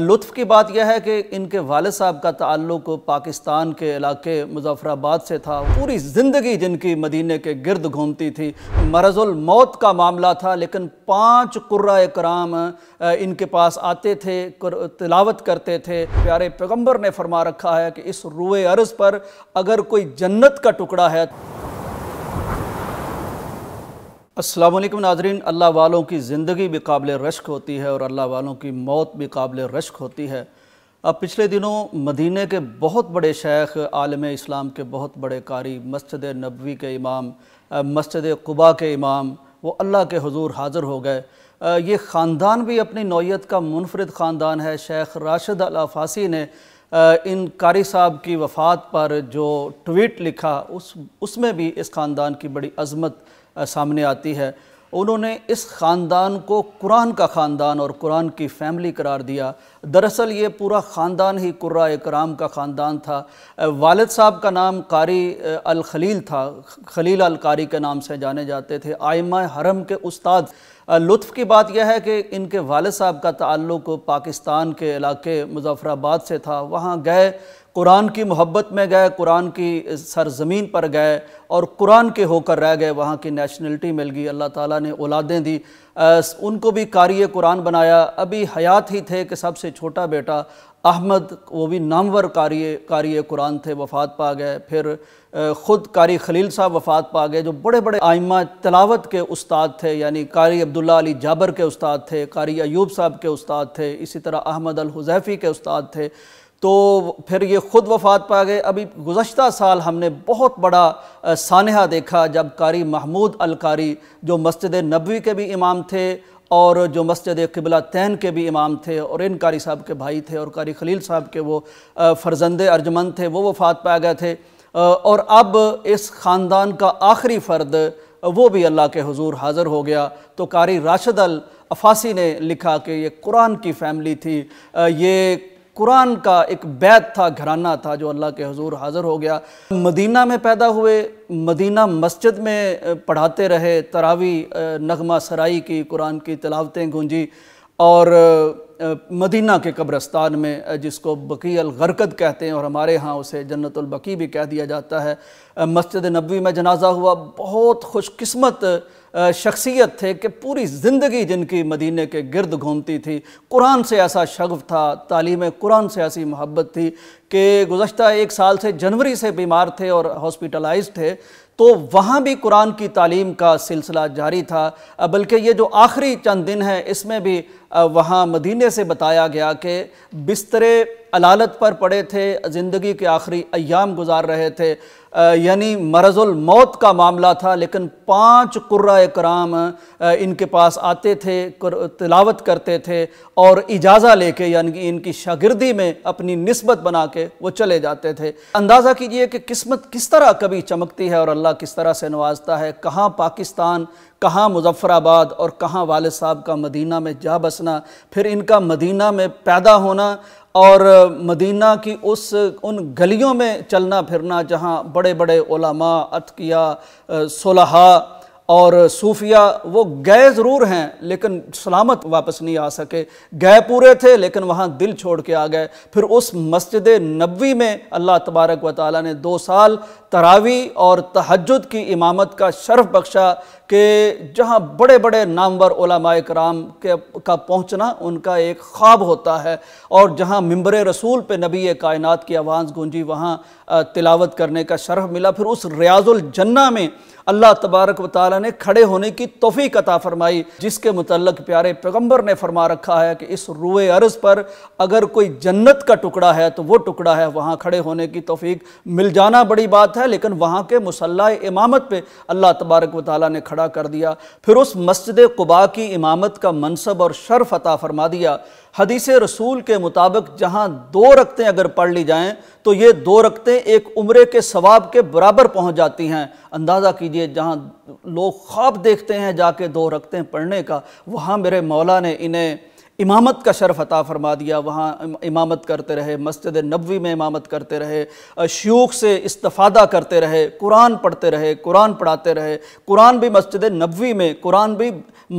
लुत्फ की बात यह है कि इनके वाल साहब का ताल्लुक पाकिस्तान के इलाके मुजफ्फराबाद से था पूरी ज़िंदगी जिनकी मदीने के गिरद घूमती थी मरजुल मौत का मामला था लेकिन पांच कुर्रा कराम इनके पास आते थे तिलावत करते थे प्यारे पैगंबर ने फरमा रखा है कि इस रुए अर्ज़ पर अगर कोई जन्नत का टुकड़ा है असलम नाजरीन अल्लाह वालों की ज़िंदगी भी काबिल रश्क होती है और अल्लाह वालों की मौत भी काबिल रश्क होती है अब पिछले दिनों मदीने के बहुत बड़े शेख आलम इस्लाम के बहुत बड़े कारी मस्जिद नबवी के इमाम मस्जिद कुबा के इमाम वो अल्लाह के हजूर हाज़िर हो गए ये ख़ानदान भी अपनी नौीयत का मुनफरद ख़ानदान है शेख राशिद अलाफासी ने इन कारी साहब की वफ़ात पर जो ट्वीट लिखा उस उसमें भी इस ख़ानदान की बड़ी अजमत सामने आती है उन्होंने इस ख़ानदान को कुरान का ख़ानदान और कुरान की फैमिली करार दिया दरअसल ये पूरा ख़ानदान ही कुर्रा इकराम का ख़ानदान था वालद साहब का नाम कारी अल खलील था खलील अल कारी के नाम से जाने जाते थे आयमा हरम के उस्ताद लुत्फ़ की बात यह है कि इनके वालद साहब का ताल्लुक पाकिस्तान के इलाके मुजफ़राबाद से था वहाँ गए कुरान की मोहब्बत में गए कुरान की सरज़मीन पर गए और कुरान के होकर रह गए वहाँ की नेशनलिटी मिल गई अल्लाह ताला ने औलादें दी आ, उनको भी कारी कुरान बनाया अभी हयात ही थे कि सबसे छोटा बेटा अहमद वो भी नामवर कारी कारी कुरान थे वफ़ात पा गए फिर ख़ुद कारी खलील साहब वफ़ात पा गए जो बड़े बड़े आइमा तलावत के उस्ताद थे यानी कारी अब्दुल्ला अली जाबर के उस्ताद थे कारी अयूब साहब के उस्ताद थे इसी तरह अहमद हुजैफ़ी के उस्ताद थे तो फिर ये ख़ुद वफ़ात पा गए अभी गुज्त साल हमने बहुत बड़ा सानहा देखा जब कारी महमूद अलकारी जो मस्जिद नबी के भी इमाम थे और जो मस्जिद किबला तैन के भी इमाम थे और इन कारी साहब के भाई थे और कारी खलील साहब के वो फर्जंद अर्जमंद थे वो वफ़ात पा गए थे और अब इस ख़ानदान का आखिरी फ़र्द वो भी अल्लाह के हजूर हाज़िर हो गया तो कारी राशद अल अफासी ने लिखा कि ये कुरान की फैमिली थी ये कुरान का एक बैत था घराना था जो अल्लाह के हजूर हाज़िर हो गया मदीना में पैदा हुए मदीना मस्जिद में पढ़ाते रहे तरावी नगमा सराई की कुरान की तलावतें गूंजी और मदीना के कब्रस्तान में जिसको बकी अलगरकत कहते हैं और हमारे यहाँ उसे जन्नतुलबकी भी कह दिया जाता है मस्जिद नबी में जनाजा हुआ बहुत खुशकस्मत शख्सियत थे कि पूरी ज़िंदगी जिनकी मदीने के गिरद घूमती थी कुरान से ऐसा शगफ था तालीम कुरान से ऐसी मोहब्बत थी कि गुज्त एक साल से जनवरी से बीमार थे और हॉस्पिटलाइज थे तो वहाँ भी कुरान की तालीम का सिलसिला जारी था बल्कि ये जो आखिरी चंद दिन हैं इसमें भी वहाँ मदीने से बताया गया कि बिस्तरे अलालत पर पड़े थे ज़िंदगी के आखिरी अयाम गुजार रहे थे यानी मरजुल मौत का मामला था लेकिन पांच कुर्रा कराम इनके पास आते थे तिलावत करते थे और इजाज़ा लेके यानी कि इनकी शागिर्दी में अपनी नस्बत बना के वो चले जाते थे अंदाज़ा कीजिए कि किस्मत किस तरह कभी चमकती है और अल्लाह किस तरह से नवाजता है कहाँ पाकिस्तान कहाँ मुजफ़राबाद और कहाँ वाल साहब का मदीना में जा बसना फिर इनका मदीना में पैदा होना और मदीना की उस उन गलियों में चलना फिरना जहाँ बड़े बड़े ओलमा अतकिया सोलहा और सूफिया वो गए ज़रूर हैं लेकिन सलामत वापस नहीं आ सके गए पूरे थे लेकिन वहाँ दिल छोड़ के आ गए फिर उस मस्जिद नबी में अल्लाह तबारक व ताली ने दो साल तरावी और तहजद की इमामत का शर्फ बख्शा कि जहाँ बड़े बड़े नामवर ओलामा कराम के का पहुँचना उनका एक ख्वाब होता है और जहाँ मम्बर रसूल पे नबी कायनात की आवाज़ गूंजी वहाँ तिलावत करने का शरफ़ मिला फिर उस रियाजुल जन्ना में अल्लाह तबारक व ताली ने खड़े होने की तोफ़ी कता फ़रमाई जिसके मतलब प्यारे पैगम्बर ने फरमा रखा है कि इस रुए अर्ज़ पर अगर कोई जन्नत का टुकड़ा है तो वो टुकड़ा है वहाँ खड़े होने की तोफ़ी मिल जाना बड़ी बात है लेकिन वहाँ के मुसल इमामत पर अल्लाह तबारक व ताली ने खड़ा कर दिया फिर उस मस्जिद कुबा की इमामत का मनसब और शर्फ अता फरमा दिया हदीस रसूल के मुताबिक जहाँ दो रकतें अगर पढ़ ली जाएँ तो ये दो रकतें एक उम्र के सवाब के बराबर पहुँच जाती हैं अंदाज़ा कीजिए जहाँ लोग ख्वाब देखते हैं जाके दो रकतें पढ़ने का वहाँ मेरे मौला ने इन्हें इमामत का शर्फ अता फरमा दिया वहाँ इमामत करते रहे मस्जिद नबवी में इमामत करते रहे शयूख से इस्तफ़ादा करते रहे कुरान पढ़ते रहे कुरान पढ़ाते रहे कुरान भी मस्जिद नबवी में कुरान भी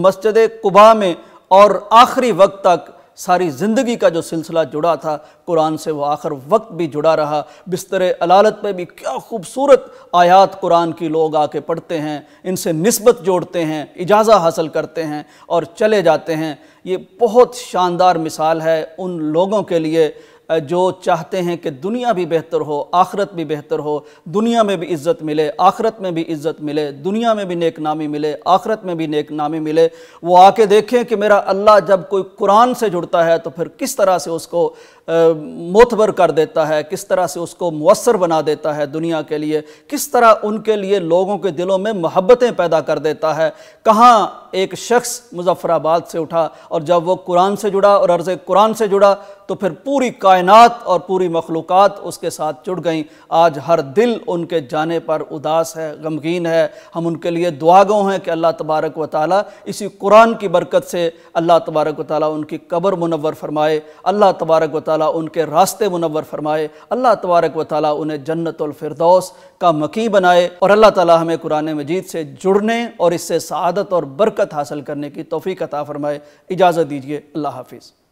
मस्जिद कुबा में और आखिरी वक्त तक सारी ज़िंदगी का जो सिलसिला जुड़ा था कुरान से वो आखिर वक्त भी जुड़ा रहा बिस्तर अलालत पे भी क्या खूबसूरत आयात कुरान की लोग आके पढ़ते हैं इनसे नस्बत जोड़ते हैं इजाज़ा हासिल करते हैं और चले जाते हैं ये बहुत शानदार मिसाल है उन लोगों के लिए जो चाहते हैं कि दुनिया भी बेहतर हो आखरत भी बेहतर हो दुनिया में भी इज़्ज़त मिले आखरत में भी इज़्ज़त मिले दुनिया में भी नेक नामी मिले आखरत में भी नेक नामी मिले वो आके देखें कि मेरा अल्लाह जब कोई कुरान से जुड़ता है तो फिर किस तरह से उसको मोतबर कर देता है किस तरह से उसको मवसर बना देता है दुनिया के लिए किस तरह उनके लिए लोगों के दिलों में महब्बतें पैदा कर देता है कहाँ एक शख्स मुजफ़राबाद से उठा और जब वो कुरान से जुड़ा और अर्ज़ कुरान से जुड़ा तो फिर पूरी कायनात और पूरी मखलूक़ात उसके साथ जुड़ गई आज हर दिल उनके जाने पर उदास है गमगीन है हम उनके लिए दुआगो हैं कि अल्लाह तबारक व ताली इसी कुरान की बरकत से अल्लाह तबारक व ताली उनकी कब्र मुनवर फरमाए अल्लाह तबारक व ताली उनके रास्ते मुनवर फरमाए अल्लाह तबारक व ताली उन्हें जन्नतफरदौस का मकी बनाए और अल्लाह ताली हमें कुरान मजीद से जुड़ने और इससे शादत और बरकत हासिल करने की तोफ़ी अता फरमाए इजाज़त दीजिए अल्लाह हाफिज़